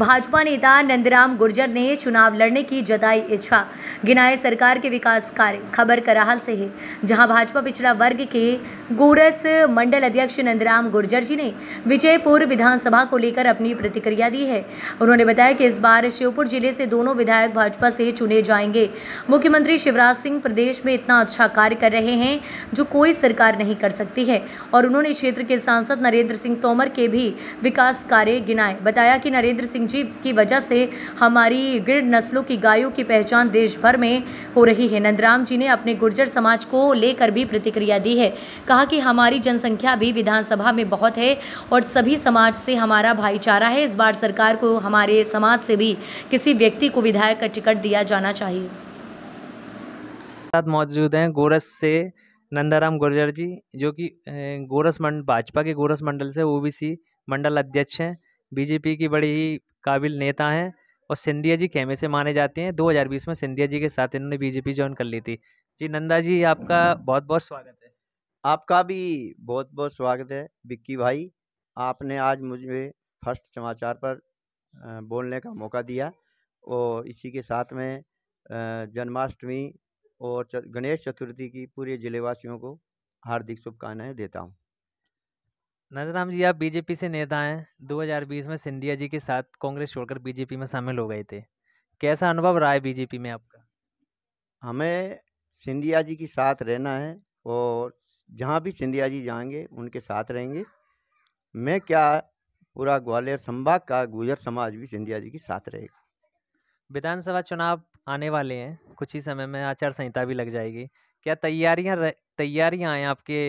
भाजपा नेता नंदराम गुर्जर ने चुनाव लड़ने की जताई इच्छा गिनाए सरकार के विकास कार्य खबर कराहल से है जहां भाजपा पिछड़ा वर्ग के गोरस मंडल अध्यक्ष नंदराम गुर्जर जी ने विजयपुर विधानसभा को लेकर अपनी प्रतिक्रिया दी है उन्होंने बताया कि इस बार श्योपुर जिले से दोनों विधायक भाजपा से चुने जाएंगे मुख्यमंत्री शिवराज सिंह प्रदेश में इतना अच्छा कार्य कर रहे हैं जो कोई सरकार नहीं कर सकती है और उन्होंने क्षेत्र के सांसद नरेंद्र सिंह तोमर के भी विकास कार्य गिनाए बताया कि नरेंद्र सिंह पूंजी की वजह से हमारी गिर नस्लों की गायों की पहचान देश भर में हो रही है नंदराम जी ने अपने गुर्जर समाज को लेकर भी प्रतिक्रिया दी है कहा कि हमारी जनसंख्या भी विधानसभा में बहुत है और सभी समाज से हमारा भाईचारा है इस बार सरकार को हमारे समाज से भी किसी व्यक्ति को विधायक का टिकट दिया जाना चाहिए मौजूद हैं गोरस से नंदाराम गुर्जर जी जो कि गोरस मंडल भाजपा के गोरस मंडल से ओबीसी मंडल अध्यक्ष हैं बीजेपी की बड़ी ही काबिल नेता हैं और सिंधिया जी कैमे से माने जाते हैं 2020 में सिंधिया जी के साथ इन्होंने बीजेपी ज्वाइन कर ली थी जी नंदा जी आपका बहुत बहुत स्वागत है आपका भी बहुत बहुत स्वागत है विक्की भाई आपने आज मुझे फर्स्ट समाचार पर बोलने का मौका दिया और इसी के साथ में जन्माष्टमी और गणेश चतुर्थी की पूरे ज़िलेवासियों को हार्दिक शुभकामनाएं देता हूँ नंदराम जी आप बीजेपी से नेता हैं 2020 में सिंधिया जी के साथ कांग्रेस छोड़कर बीजेपी में शामिल हो गए थे कैसा अनुभव रहा है बीजेपी में आपका हमें सिंधिया जी के साथ रहना है और जहाँ भी सिंधिया जी जाएंगे उनके साथ रहेंगे मैं क्या पूरा ग्वालियर संभाग का गुजर समाज भी सिंधिया जी के साथ रहेगा विधानसभा चुनाव आने वाले हैं कुछ ही समय में आचार संहिता भी लग जाएगी क्या तैयारियां तैयारियां हैं आपके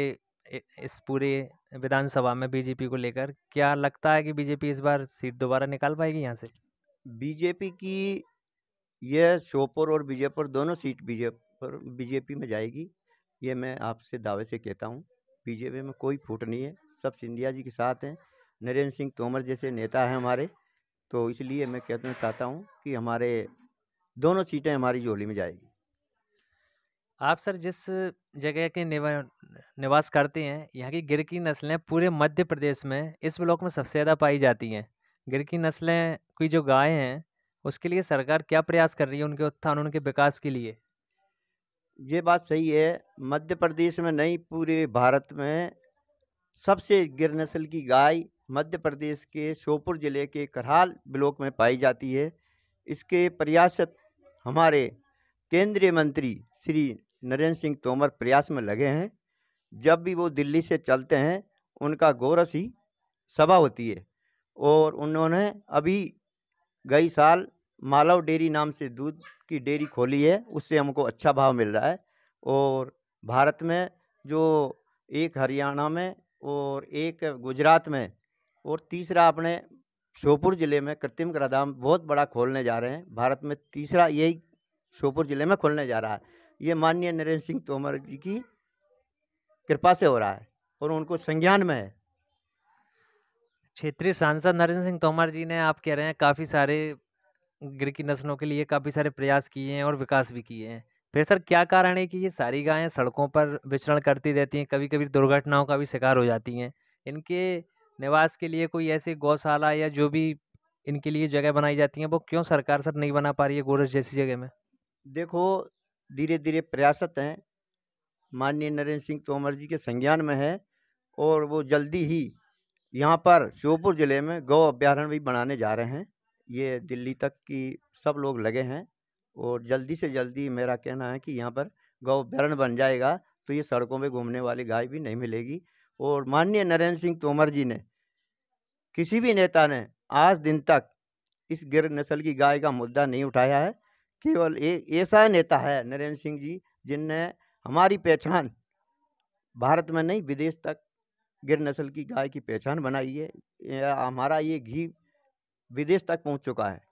इस पूरे विधानसभा में बीजेपी को लेकर क्या लगता है कि बीजेपी इस बार सीट दोबारा निकाल पाएगी यहाँ से बीजेपी की यह श्योपुर और बीजेपुर दोनों सीट बीजेपुर बीजेपी में जाएगी ये मैं आपसे दावे से कहता हूँ बीजेपी में कोई फूट नहीं है सब सिंधिया जी के साथ हैं नरेंद्र सिंह तोमर जैसे नेता हैं हमारे तो इसलिए मैं कहना चाहता हूँ कि हमारे दोनों सीटें हमारी झोली में जाएगी आप सर जिस जगह के निवास करती हैं यहाँ की गिर की नस्लें पूरे मध्य प्रदेश में इस ब्लॉक में सबसे ज़्यादा पाई जाती हैं गिर की नस्लें की जो गाय हैं उसके लिए सरकार क्या प्रयास कर रही है उनके उत्थान उनके विकास के लिए ये बात सही है मध्य प्रदेश में नहीं पूरे भारत में सबसे गिर नस्ल की गाय मध्य प्रदेश के श्योपुर जिले के करहाल ब्लॉक में पाई जाती है इसके प्रयासत हमारे केंद्रीय मंत्री श्री नरेंद्र सिंह तोमर प्रयास में लगे हैं जब भी वो दिल्ली से चलते हैं उनका गोरस ही सभा होती है और उन्होंने अभी गई साल मालव डेयरी नाम से दूध की डेयरी खोली है उससे हमको अच्छा भाव मिल रहा है और भारत में जो एक हरियाणा में और एक गुजरात में और तीसरा अपने श्योपुर ज़िले में कृत्रिम ग्रदाम बहुत बड़ा खोलने जा रहे हैं भारत में तीसरा यही श्योपुर ज़िले में खोलने जा रहा है ये माननीय नरेंद्र सिंह तोमर जी की कृपा से हो रहा है और उनको संज्ञान में है क्षेत्रीय सांसद नरेंद्र सिंह तोमर जी ने आप कह रहे हैं काफ़ी सारे गिर की नस्लों के लिए काफ़ी सारे प्रयास किए हैं और विकास भी किए हैं फिर सर क्या कारण है कि ये सारी गायें सड़कों पर विचरण करती रहती हैं कभी कभी दुर्घटनाओं का भी शिकार हो जाती हैं इनके निवास के लिए कोई ऐसी गौशाला या जो भी इनके लिए जगह बनाई जाती है वो क्यों सरकार सर नहीं बना पा रही है गोरस जैसी जगह में देखो धीरे धीरे प्रयासत हैं माननीय नरेंद्र सिंह तोमर जी के संज्ञान में है और वो जल्दी ही यहाँ पर श्योपुर ज़िले में गौ अभ्यारण्य भी बनाने जा रहे हैं ये दिल्ली तक की सब लोग लगे हैं और जल्दी से जल्दी मेरा कहना है कि यहाँ पर गौ अभ्यारण्य बन जाएगा तो ये सड़कों में घूमने वाली गाय भी नहीं मिलेगी और माननीय नरेंद्र सिंह तोमर जी ने किसी भी नेता ने आज दिन तक इस गिर नस्ल की गाय का मुद्दा नहीं उठाया है केवल एक ऐसा नेता है नरेंद्र सिंह जी जिनने हमारी पहचान भारत में नहीं विदेश तक गिर नस्ल की गाय की पहचान बनाई है हमारा ये घी विदेश तक पहुंच चुका है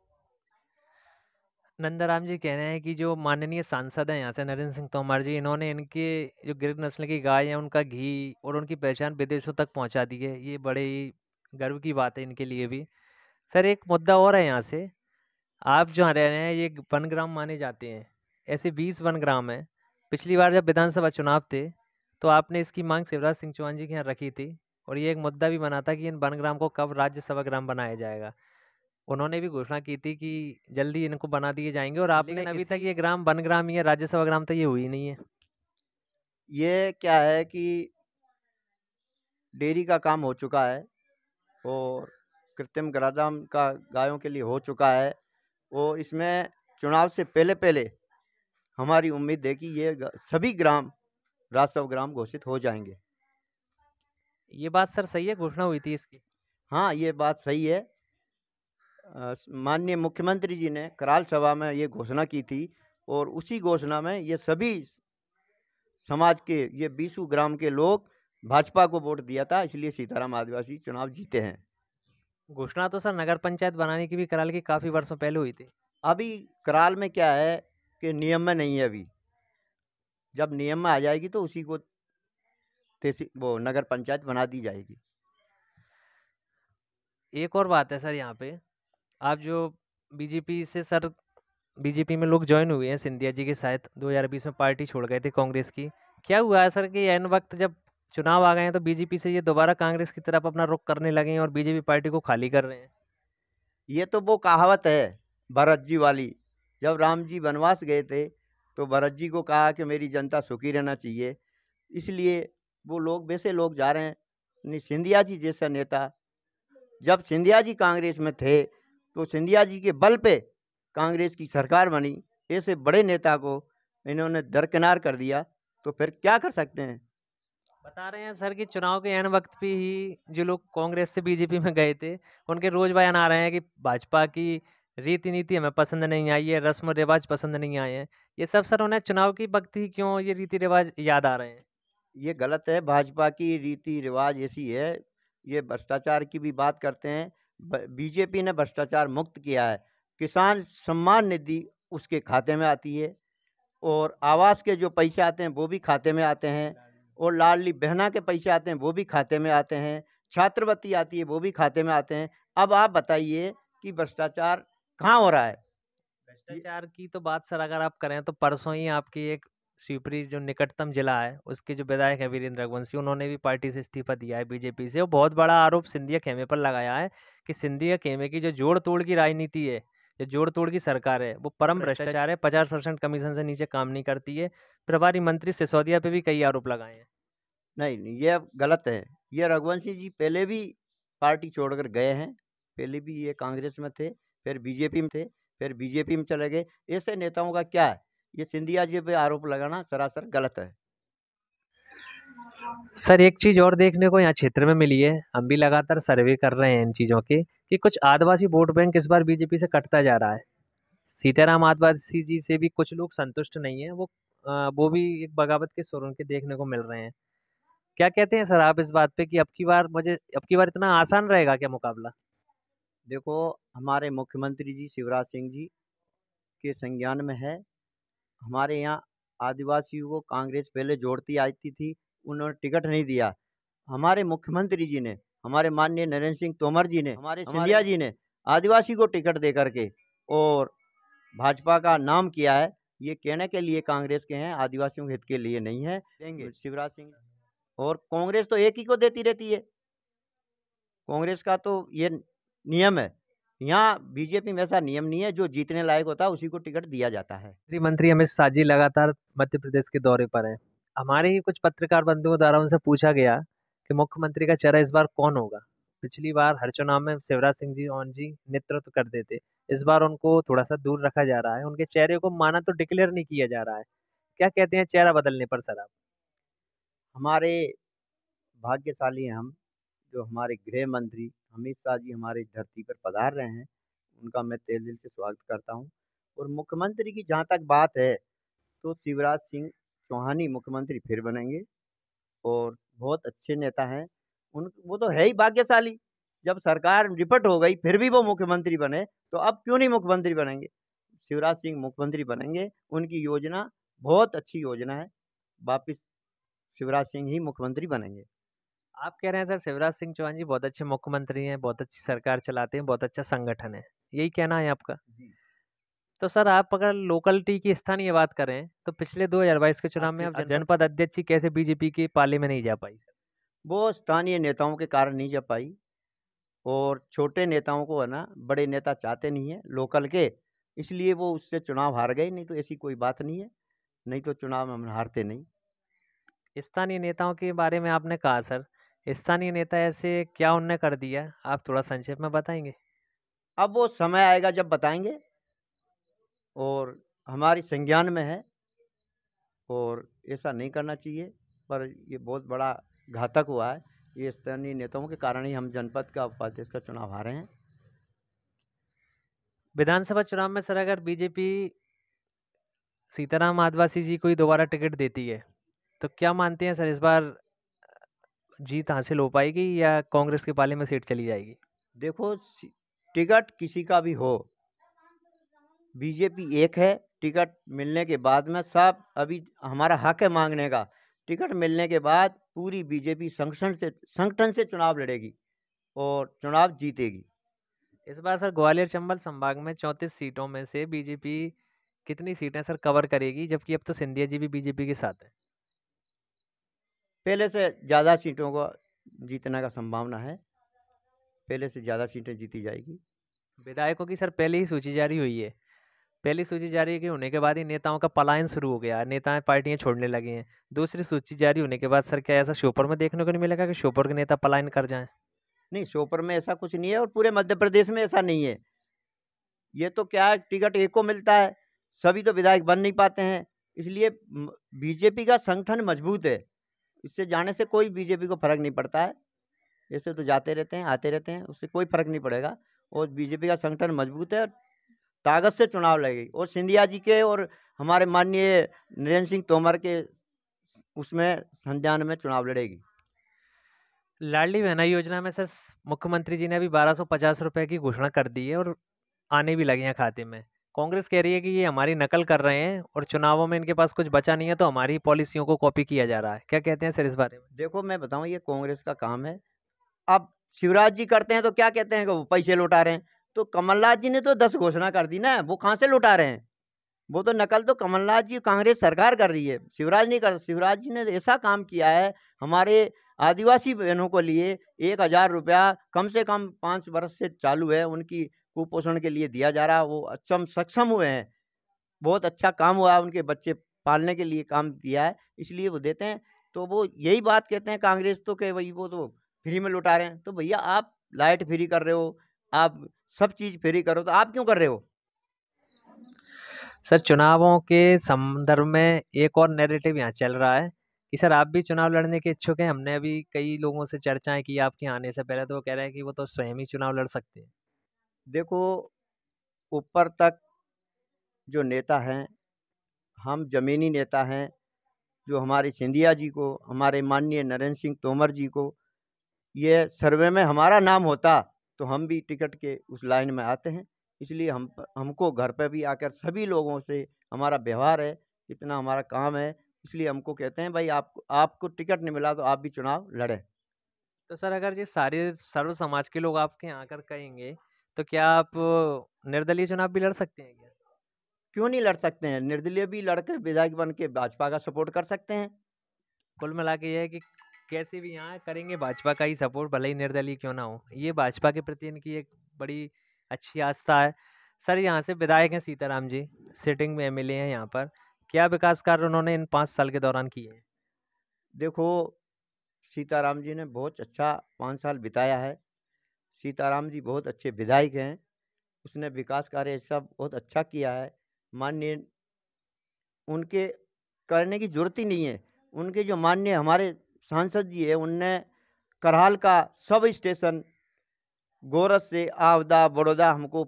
राम जी कह रहे हैं कि जो माननीय सांसद हैं यहाँ से नरेंद्र सिंह तोमर जी इन्होंने इनके जो गिर नस्ल की गाय है उनका घी और उनकी पहचान विदेशों तक पहुँचा दी है ये बड़े ही गर्व की बात है इनके लिए भी सर एक मुद्दा और है यहाँ से आप जो रहे हैं ये वन ग्राम माने जाते हैं ऐसे बीस वन ग्राम हैं पिछली बार जब विधानसभा चुनाव थे तो आपने इसकी मांग शिवराज सिंह चौहान जी के यहाँ रखी थी और ये एक मुद्दा भी बना था कि इन वनग्राम को कब राज्यसभा ग्राम बनाया जाएगा उन्होंने भी घोषणा की थी कि जल्दी इनको बना दिए जाएंगे और आपने अभी तक ये ग्राम वन ग्राम या राज्यसभा ग्राम तो ये हुई नहीं है ये क्या है कि डेयरी का काम हो चुका है और कृत्रिम गर्भाधान का गायों के लिए हो चुका है वो इसमें चुनाव से पहले पहले हमारी उम्मीद है कि ये सभी ग्राम राजस्व ग्राम घोषित हो जाएंगे ये बात सर सही है घोषणा हुई थी इसकी हाँ ये बात सही है माननीय मुख्यमंत्री जी ने कराल सभा में ये घोषणा की थी और उसी घोषणा में ये सभी समाज के ये बीसू ग्राम के लोग भाजपा को वोट दिया था इसलिए सीताराम आदिवासी चुनाव जीते हैं घोषणा तो सर नगर पंचायत बनाने की भी कराल की काफ़ी वर्षों पहले हुई थी अभी कराल में क्या है के नियम में नहीं है अभी जब नियम में आ जाएगी तो उसी को तहसील वो नगर पंचायत बना दी जाएगी एक और बात है सर यहाँ पे आप जो बीजेपी से सर बीजेपी में लोग ज्वाइन हुए हैं सिंधिया जी के साथ 2020 में पार्टी छोड़ गए थे कांग्रेस की क्या हुआ है सर कि एन वक्त जब चुनाव आ गए हैं तो बीजेपी से ये दोबारा कांग्रेस की तरफ अपना रुख करने लगे हैं और बीजेपी पार्टी को खाली कर रहे हैं ये तो वो कहावत है भरत जी वाली जब राम जी वनवास गए थे तो भरत जी को कहा कि मेरी जनता सुखी रहना चाहिए इसलिए वो लोग वैसे लोग जा रहे हैं सिंधिया जी जैसा नेता जब सिंधिया जी कांग्रेस में थे तो सिंधिया जी के बल पे कांग्रेस की सरकार बनी ऐसे बड़े नेता को इन्होंने दरकिनार कर दिया तो फिर क्या कर सकते हैं बता रहे हैं सर कि चुनाव के एन वक्त भी ही जो लोग कांग्रेस से बीजेपी में गए थे उनके रोज बयान आ रहे हैं कि भाजपा की रीति नीति हमें पसंद नहीं आई है रस्म रिवाज पसंद नहीं आए हैं ये सब सर उन्हें चुनाव की वक्त ही क्यों ये रीति रिवाज याद आ रहे हैं ये गलत है भाजपा की रीति रिवाज ऐसी है ये भ्रष्टाचार की भी बात करते हैं बीजेपी ने भ्रष्टाचार मुक्त किया है किसान सम्मान निधि उसके खाते में आती है और आवास के जो पैसे आते हैं वो भी खाते में आते हैं और लाडली बहना के पैसे आते हैं वो भी खाते में आते हैं छात्रवृत्ति आती है वो भी खाते में आते हैं अब आप बताइए कि भ्रष्टाचार कहाँ हो रहा है भ्रष्टाचार की तो बात सर अगर आप करें तो परसों ही आपकी एक शिवपुरी जो निकटतम जिला है उसके जो विधायक है वीरेंद्र रघुवंशी उन्होंने भी पार्टी से इस्तीफा दिया है बीजेपी से और बहुत बड़ा आरोप सिंधिया खेमे पर लगाया है कि सिंधिया खेमे की जो जोड़ तोड़ की राजनीति है जो जोड़ तोड़ की सरकार है वो परम भ्रष्टाचार है पचास परसेंट कमीशन से नीचे काम नहीं करती है प्रभारी मंत्री सिसोदिया पे भी कई आरोप लगाए हैं नहीं नहीं ये गलत है ये रघुवंशी जी पहले भी पार्टी छोड़कर गए हैं पहले भी ये कांग्रेस में थे फिर बीजेपी में थे फिर बीजेपी में चले गए ऐसे नेताओं का क्या है ये सिंधिया जी पे आरोप लगाना सरासर गलत है सर एक चीज़ और देखने को यहाँ क्षेत्र में मिली है हम भी लगातार सर्वे कर रहे हैं इन चीज़ों के कि कुछ आदिवासी वोट बैंक इस बार बीजेपी से कटता जा रहा है सीताराम आदिवासी जी से भी कुछ लोग संतुष्ट नहीं है वो आ, वो भी एक बगावत के सुर उनके देखने को मिल रहे हैं क्या कहते हैं सर आप इस बात पे कि अब की बार मुझे अब की बार इतना आसान रहेगा क्या मुकाबला देखो हमारे मुख्यमंत्री जी शिवराज सिंह जी के संज्ञान में है हमारे यहाँ आदिवासियों को कांग्रेस पहले जोड़ती आती थी उन्होंने टिकट नहीं दिया हमारे मुख्यमंत्री जी ने हमारे माननीय नरेंद्र सिंह तोमर जी ने हमारे सिंधिया जी ने आदिवासी को टिकट दे करके और भाजपा का नाम किया है ये कहने के लिए कांग्रेस के हैं आदिवासियों के हित के लिए नहीं है देंगे शिवराज सिंह और कांग्रेस तो एक ही को देती रहती है कांग्रेस का तो ये नियम है यहाँ बीजेपी में ऐसा नियम नहीं है जो जीतने लायक होता है उसी को टिकट दिया जाता है गृह मंत्री अमित शाह जी लगातार मध्य प्रदेश के दौरे पर हैं हमारे ही कुछ पत्रकार बंधुओं द्वारा उनसे पूछा गया कि मुख्यमंत्री का चेहरा इस बार कौन होगा पिछली बार हर चुनाव में शिवराज सिंह जी और जी नेतृत्व करते थे इस बार उनको थोड़ा सा दूर रखा जा रहा है उनके चेहरे को माना तो डिक्लेयर नहीं किया जा रहा है क्या कहते हैं चेहरा बदलने पर सर आप हमारे भाग्यशाली हम जो हमारे गृह मंत्री अमित शाह जी हमारे धरती पर पधार रहे हैं उनका मैं तेल दिल से स्वागत करता हूँ और मुख्यमंत्री की जहाँ तक बात है तो शिवराज सिंह चौहान ही मुख्यमंत्री फिर बनेंगे और बहुत अच्छे नेता हैं उन वो तो है ही भाग्यशाली जब सरकार रिपट हो गई फिर भी वो मुख्यमंत्री बने तो अब क्यों नहीं मुख्यमंत्री बनेंगे शिवराज सिंह मुख्यमंत्री बनेंगे उनकी योजना बहुत अच्छी योजना है वापिस शिवराज सिंह ही मुख्यमंत्री बनेंगे आप कह रहे हैं सर शिवराज सिंह चौहान जी बहुत अच्छे मुख्यमंत्री हैं बहुत अच्छी सरकार चलाते हैं बहुत अच्छा संगठन है यही कहना है आपका जी। तो सर आप अगर लोकलिटी की स्थानीय बात करें तो पिछले बाईस के चुनाव में आप जनपद अध्यक्ष जी कैसे बीजेपी के पाले में नहीं जा पाई वो स्थानीय नेताओं के कारण नहीं जा पाई और छोटे नेताओं को है ना बड़े नेता चाहते नहीं है लोकल के इसलिए वो उससे चुनाव हार गए नहीं तो ऐसी कोई बात नहीं है नहीं तो चुनाव हम हारते नहीं स्थानीय नेताओं के बारे में आपने कहा सर स्थानीय नेता ऐसे क्या उनने कर दिया आप थोड़ा संक्षेप में बताएंगे अब वो समय आएगा जब बताएंगे और हमारी संज्ञान में है और ऐसा नहीं करना चाहिए पर ये बहुत बड़ा घातक हुआ है ये स्थानीय नेताओं के कारण ही हम जनपद का उपाध्यक्ष का चुनाव हारे हैं विधानसभा चुनाव में सर अगर बीजेपी सीताराम आदिवासी जी को ही दोबारा टिकट देती है तो क्या मानते हैं सर इस बार जीत हासिल हो पाएगी या कांग्रेस के पाले में सीट चली जाएगी देखो टिकट किसी का भी हो बीजेपी एक है टिकट मिलने के बाद में सब अभी हमारा हक है मांगने का टिकट मिलने के बाद पूरी बीजेपी संगठन से संगठन से चुनाव लड़ेगी और चुनाव जीतेगी इस बार सर ग्वालियर चंबल संभाग में चौंतीस सीटों में से बीजेपी कितनी सीटें सर कवर करेगी जबकि अब तो सिंधिया जी भी बीजेपी के साथ है पहले से ज़्यादा सीटों को जीतने का संभावना है पहले से ज़्यादा सीटें जीती जाएगी विधायकों की सर पहले ही सूची जारी हुई है पहली सूची जारी कि होने के बाद ही नेताओं का पलायन शुरू हो गया नेताएं पार्टियां छोड़ने लगी हैं दूसरी सूची जारी होने के बाद सर क्या ऐसा शोपर में देखने को नहीं मिलेगा कि शोपर के नेता पलायन कर जाएं नहीं श्योपुर में ऐसा कुछ नहीं है और पूरे मध्य प्रदेश में ऐसा नहीं है ये तो क्या टिकट एक को मिलता है सभी तो विधायक बन नहीं पाते हैं इसलिए बीजेपी का संगठन मजबूत है इससे जाने से कोई बीजेपी को फर्क नहीं पड़ता है ऐसे तो जाते रहते हैं आते रहते हैं उससे कोई फर्क नहीं पड़ेगा और बीजेपी का संगठन मजबूत है ताकत से चुनाव लगेगी और सिंधिया जी के और हमारे माननीय नरेंद्र सिंह तोमर के उसमें संध्यान में चुनाव लड़ेगी लाडली बहना योजना में सर मुख्यमंत्री जी ने अभी बारह सौ पचास रुपये की घोषणा कर दी है और आने भी लगे हैं खाते में कांग्रेस कह रही है कि ये हमारी नकल कर रहे हैं और चुनावों में इनके पास कुछ बचा नहीं है तो हमारी पॉलिसियों को कॉपी किया जा रहा है क्या कहते हैं सर इस बारे में देखो मैं बताऊँ ये कांग्रेस का काम है अब शिवराज जी करते हैं तो क्या कहते हैं कि वो पैसे लुटा रहे हैं तो कमलनाथ जी ने तो दस घोषणा कर दी ना वो कहाँ से लुटा रहे हैं वो तो नकल तो कमलनाथ जी कांग्रेस सरकार कर रही है शिवराज नहीं कर शिवराज जी ने ऐसा काम किया है हमारे आदिवासी बहनों को लिए एक हज़ार रुपया कम से कम पाँच वर्ष से चालू है उनकी कुपोषण के लिए दिया जा रहा वो अक्षम सक्षम हुए हैं बहुत अच्छा काम हुआ है उनके बच्चे पालने के लिए काम दिया है इसलिए वो देते हैं तो वो यही बात कहते हैं कांग्रेस तो के भाई वो तो फ्री में लुटा रहे हैं तो भैया आप लाइट फ्री कर रहे हो आप सब चीज़ फ्री करो तो आप क्यों कर रहे हो सर चुनावों के संदर्भ में एक और नेगेटिव यहाँ चल रहा है कि सर आप भी चुनाव लड़ने के इच्छुक हैं हमने अभी कई लोगों से चर्चाएं की आपके आने से पहले तो वो कह रहे हैं कि वो तो स्वयं ही चुनाव लड़ सकते हैं देखो ऊपर तक जो नेता हैं हम ज़मीनी नेता हैं जो हमारे सिंधिया जी को हमारे माननीय नरेंद्र सिंह तोमर जी को ये सर्वे में हमारा नाम होता तो हम भी टिकट के उस लाइन में आते हैं इसलिए हम हमको घर पर भी आकर सभी लोगों से हमारा व्यवहार है इतना हमारा काम है इसलिए हमको कहते हैं भाई आपको आपको टिकट नहीं मिला तो आप भी चुनाव लड़ें तो सर अगर ये सारे सर्व समाज के लोग आपके यहाँ आकर कहेंगे तो क्या आप निर्दलीय चुनाव भी लड़ सकते हैं क्या क्यों नहीं लड़ सकते हैं निर्दलीय भी लड़कर विधायक बन के भाजपा का सपोर्ट कर सकते हैं कुल मिला के ये है कि कैसे भी यहाँ करेंगे भाजपा का ही सपोर्ट भले ही निर्दलीय क्यों ना हो ये भाजपा के प्रति इनकी एक बड़ी अच्छी आस्था है सर यहाँ से विधायक हैं सीताराम जी सिटिंग में एमएलए हैं यहाँ पर क्या विकास कार्य उन्होंने इन पाँच साल के दौरान किए हैं देखो सीताराम जी ने बहुत अच्छा पाँच साल बिताया है सीताराम जी बहुत अच्छे विधायक हैं उसने विकास कार्य सब बहुत अच्छा किया है माननीय उनके करने की जरूरत ही नहीं है उनके जो माननीय हमारे सांसद जी है उनने करहाल का सब स्टेशन गोरस से आवदा बड़ौदा हमको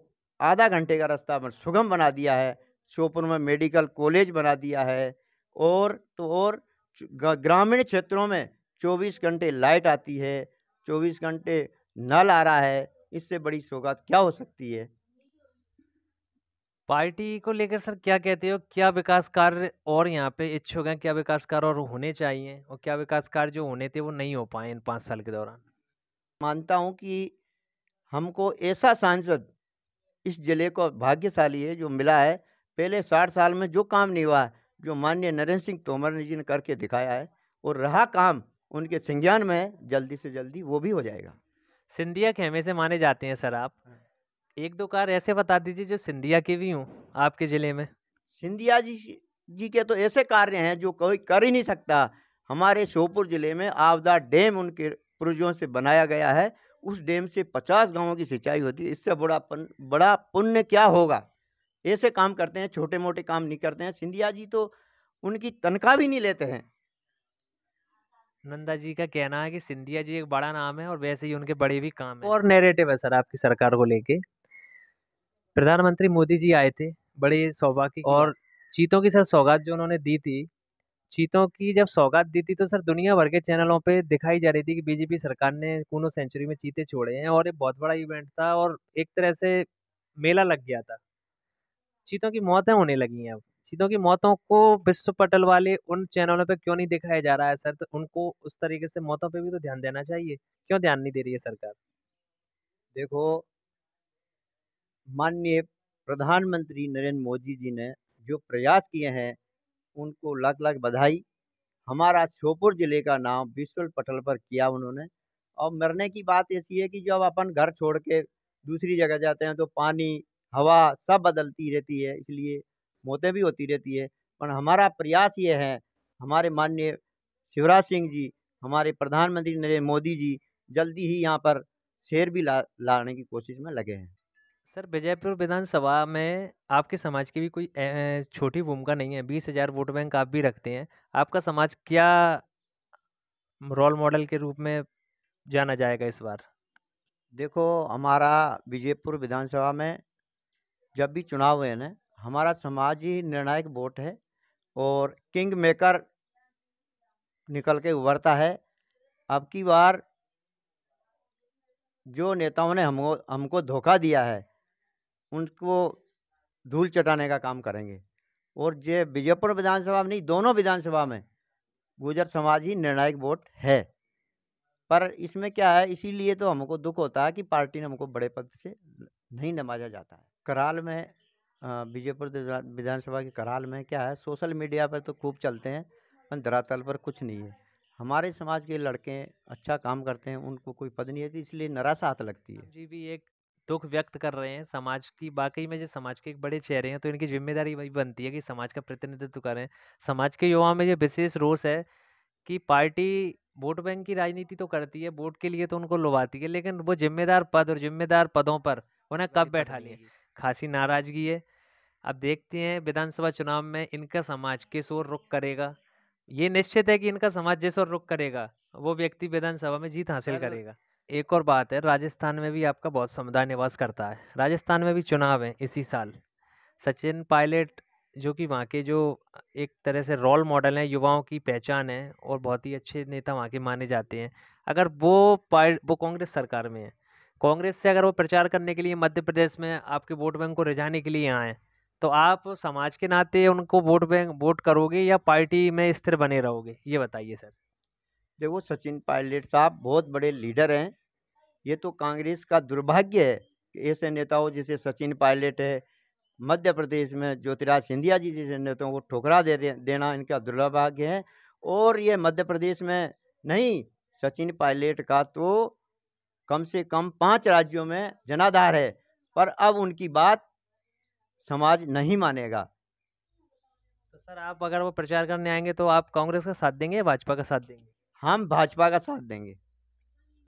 आधा घंटे का रास्ता मतलब सुगम बना दिया है शोपुर में मेडिकल कॉलेज बना दिया है और तो और ग्रामीण क्षेत्रों में 24 घंटे लाइट आती है 24 घंटे नल आ रहा है इससे बड़ी सौगात क्या हो सकती है पार्टी को लेकर सर क्या कहते हो क्या विकास कार्य और यहाँ पे इच्छुक हैं क्या विकास कार्य और होने चाहिए और क्या विकास कार्य जो होने थे वो नहीं हो पाए इन पाँच साल के दौरान मानता हूँ कि हमको ऐसा सांसद इस जिले को भाग्यशाली है जो मिला है पहले साठ साल में जो काम नहीं हुआ जो माननीय नरेंद्र सिंह तोमर जी ने करके दिखाया है और रहा काम उनके संज्ञान में जल्दी से जल्दी वो भी हो जाएगा सिंधिया खेमे से माने जाते हैं सर आप हाँ। एक दो कार ऐसे बता दीजिए जो सिंधिया के भी हों आपके जिले में सिंधिया जी जी के तो ऐसे कार्य हैं जो कोई कर ही नहीं सकता हमारे श्योपुर जिले में आवदा डैम उनके पूर्वजों से बनाया गया है उस डैम से पचास गांवों की सिंचाई होती है इससे बड़ा पन, बड़ा पुण्य क्या होगा ऐसे काम करते हैं छोटे मोटे काम नहीं करते हैं सिंधिया जी तो उनकी तनख्वाह भी नहीं लेते हैं नंदा जी का कहना है कि सिंधिया जी एक बड़ा नाम है और वैसे ही उनके बड़े भी काम है और नेरेटिव है सर आपकी सरकार को लेके प्रधानमंत्री मोदी जी आए थे बड़े सौभाग्य और चीतों की सर सौगात जो उन्होंने दी थी चीतों की जब सौगात दी थी तो सर दुनिया भर के चैनलों पे दिखाई जा रही थी कि बीजेपी सरकार ने कूनो सेंचुरी में चीते छोड़े हैं और ये बहुत बड़ा इवेंट था और एक तरह से मेला लग गया था चीतों की मौतें होने लगी हैं अब सीतों की मौतों को विश्व पटल वाले उन चैनलों पर क्यों नहीं दिखाया जा रहा है सर तो उनको उस तरीके से मौतों पर भी तो ध्यान देना चाहिए क्यों ध्यान नहीं दे रही है सरकार देखो माननीय प्रधानमंत्री नरेंद्र मोदी जी ने जो प्रयास किए हैं उनको लाख लाख बधाई हमारा श्योपुर जिले का नाम विश्व पटल पर किया उन्होंने और मरने की बात ऐसी है कि जब अपन घर छोड़ के दूसरी जगह जाते हैं तो पानी हवा सब बदलती रहती है इसलिए मौतें भी होती रहती है पर हमारा प्रयास ये है हमारे माननीय शिवराज सिंह जी हमारे प्रधानमंत्री नरेंद्र मोदी जी जल्दी ही यहाँ पर शेर भी ला लाने की कोशिश में लगे हैं सर विजयपुर विधानसभा में आपके समाज की भी कोई छोटी भूमिका नहीं है बीस हजार वोट बैंक आप भी रखते हैं आपका समाज क्या रोल मॉडल के रूप में जाना जाएगा इस बार देखो हमारा विजयपुर विधानसभा में जब भी चुनाव हुए ना हमारा समाज ही निर्णायक वोट है और किंग मेकर निकल के उभरता है अब की बार जो नेताओं ने हमको हमको धोखा दिया है उनको धूल चटाने का काम करेंगे और जे विजयपुर विधानसभा में नहीं दोनों विधानसभा में गुजर समाज ही निर्णायक वोट है पर इसमें क्या है इसीलिए तो हमको दुख होता है कि पार्टी ने हमको बड़े पद से नहीं नमाजा जाता है कराल में बीजेपुर विधानसभा के कराल में क्या है सोशल मीडिया पर तो खूब चलते हैं पर धरातल पर कुछ नहीं है हमारे समाज के लड़के अच्छा काम करते हैं उनको कोई पद नहीं है तो इसलिए निराशा हाथ लगती है जी भी एक दुख व्यक्त कर रहे हैं समाज की बाकी में जो समाज के एक बड़े चेहरे हैं तो इनकी जिम्मेदारी वही बनती है कि समाज का प्रतिनिधित्व करें समाज के युवाओं में ये विशेष रोष है कि पार्टी वोट बैंक की राजनीति तो करती है वोट के लिए तो उनको लुभाती है लेकिन वो जिम्मेदार पद और जिम्मेदार पदों पर उन्हें कब बैठा लिए खासी नाराजगी है अब देखते हैं विधानसभा चुनाव में इनका समाज किस ओर रुख करेगा ये निश्चित है कि इनका समाज जिस ओर रुख करेगा वो व्यक्ति विधानसभा में जीत हासिल करेगा एक और बात है राजस्थान में भी आपका बहुत समुदाय निवास करता है राजस्थान में भी चुनाव है इसी साल सचिन पायलट जो कि वहाँ के जो एक तरह से रोल मॉडल हैं युवाओं की पहचान है और बहुत ही अच्छे नेता वहाँ के माने जाते हैं अगर वो पाय वो कांग्रेस सरकार में है कांग्रेस से अगर वो प्रचार करने के लिए मध्य प्रदेश में आपके वोट बैंक को रिझाने के लिए यहाँ आएँ तो आप समाज के नाते उनको वोट बैंक वोट करोगे या पार्टी में स्थिर बने रहोगे ये बताइए सर देखो सचिन पायलट साहब बहुत बड़े लीडर हैं ये तो कांग्रेस का दुर्भाग्य है कि ऐसे नेताओं जैसे सचिन पायलट है मध्य प्रदेश में ज्योतिराज सिंधिया जी जैसे नेताओं को ठोकरा दे देना इनका दुर्भाग्य है और ये मध्य प्रदेश में नहीं सचिन पायलट का तो कम से कम पांच राज्यों में जनाधार है पर अब उनकी बात समाज नहीं मानेगा तो सर आप अगर वो प्रचार करने आएंगे तो आप कांग्रेस का साथ देंगे या भाजपा का साथ देंगे हम भाजपा का साथ देंगे